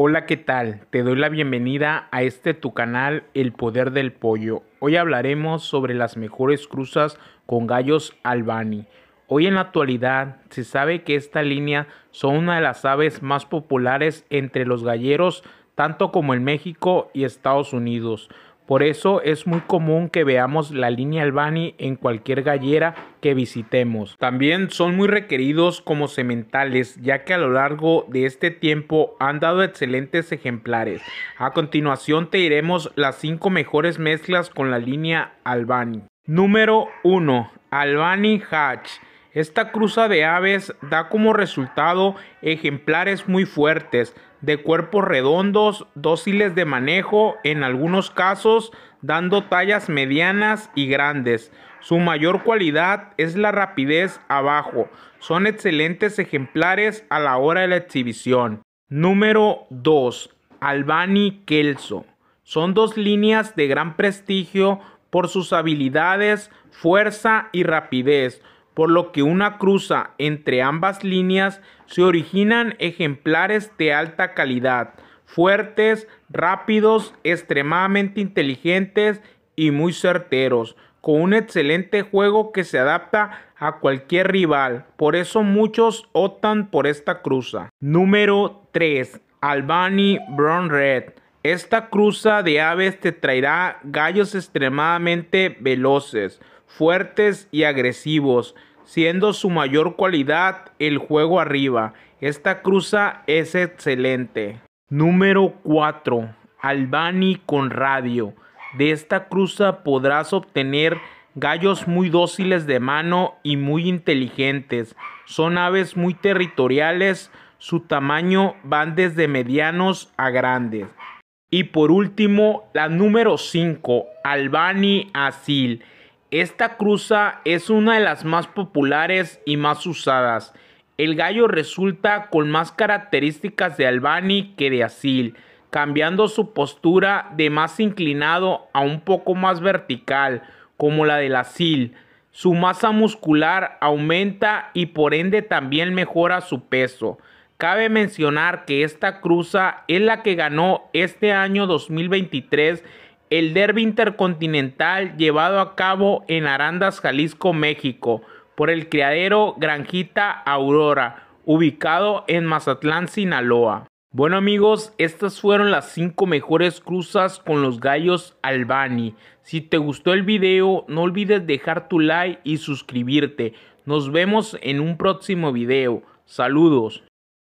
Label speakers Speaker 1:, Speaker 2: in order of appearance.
Speaker 1: Hola, ¿qué tal? Te doy la bienvenida a este tu canal El Poder del Pollo. Hoy hablaremos sobre las mejores cruzas con gallos albani. Hoy en la actualidad se sabe que esta línea son una de las aves más populares entre los galleros, tanto como en México y Estados Unidos. Por eso es muy común que veamos la línea Albani en cualquier gallera que visitemos. También son muy requeridos como sementales, ya que a lo largo de este tiempo han dado excelentes ejemplares. A continuación te iremos las 5 mejores mezclas con la línea Albani. Número 1. Albani Hatch. Esta cruza de aves da como resultado ejemplares muy fuertes, de cuerpos redondos, dóciles de manejo, en algunos casos dando tallas medianas y grandes. Su mayor cualidad es la rapidez abajo. Son excelentes ejemplares a la hora de la exhibición. Número 2. Albany Kelso. Son dos líneas de gran prestigio por sus habilidades, fuerza y rapidez por lo que una cruza entre ambas líneas se originan ejemplares de alta calidad, fuertes, rápidos, extremadamente inteligentes y muy certeros, con un excelente juego que se adapta a cualquier rival. Por eso muchos optan por esta cruza. Número 3. Albany Brown Red. Esta cruza de aves te traerá gallos extremadamente veloces, fuertes y agresivos siendo su mayor cualidad el juego arriba. Esta cruza es excelente. Número 4. Albani con radio. De esta cruza podrás obtener gallos muy dóciles de mano y muy inteligentes. Son aves muy territoriales, su tamaño van desde medianos a grandes. Y por último, la número 5, Albani Asil. Esta cruza es una de las más populares y más usadas. El gallo resulta con más características de Albany que de Asil, cambiando su postura de más inclinado a un poco más vertical, como la del Asil. Su masa muscular aumenta y por ende también mejora su peso. Cabe mencionar que esta cruza es la que ganó este año 2023 el derby intercontinental llevado a cabo en Arandas, Jalisco, México, por el criadero Granjita Aurora, ubicado en Mazatlán, Sinaloa. Bueno amigos, estas fueron las 5 mejores cruzas con los gallos Albani. Si te gustó el video, no olvides dejar tu like y suscribirte. Nos vemos en un próximo video. Saludos.